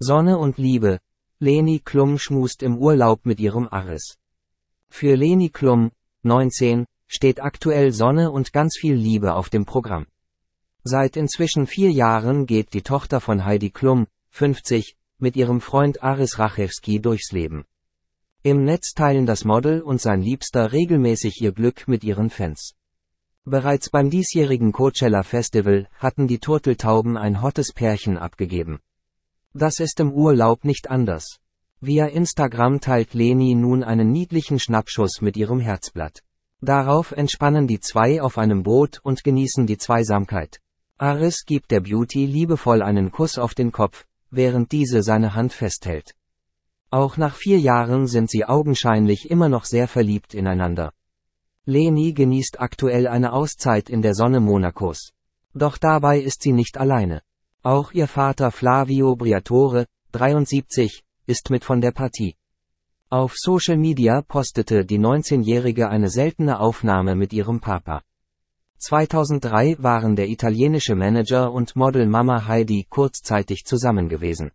Sonne und Liebe. Leni Klum schmust im Urlaub mit ihrem Aris. Für Leni Klum, 19, steht aktuell Sonne und ganz viel Liebe auf dem Programm. Seit inzwischen vier Jahren geht die Tochter von Heidi Klum, 50, mit ihrem Freund Aris Rachewski durchs Leben. Im Netz teilen das Model und sein Liebster regelmäßig ihr Glück mit ihren Fans. Bereits beim diesjährigen Coachella Festival hatten die Turteltauben ein hottes Pärchen abgegeben. Das ist im Urlaub nicht anders. Via Instagram teilt Leni nun einen niedlichen Schnappschuss mit ihrem Herzblatt. Darauf entspannen die zwei auf einem Boot und genießen die Zweisamkeit. Aris gibt der Beauty liebevoll einen Kuss auf den Kopf, während diese seine Hand festhält. Auch nach vier Jahren sind sie augenscheinlich immer noch sehr verliebt ineinander. Leni genießt aktuell eine Auszeit in der Sonne Monacos. Doch dabei ist sie nicht alleine. Auch ihr Vater Flavio Briatore, 73, ist mit von der Partie. Auf Social Media postete die 19-Jährige eine seltene Aufnahme mit ihrem Papa. 2003 waren der italienische Manager und Model Mama Heidi kurzzeitig zusammen gewesen.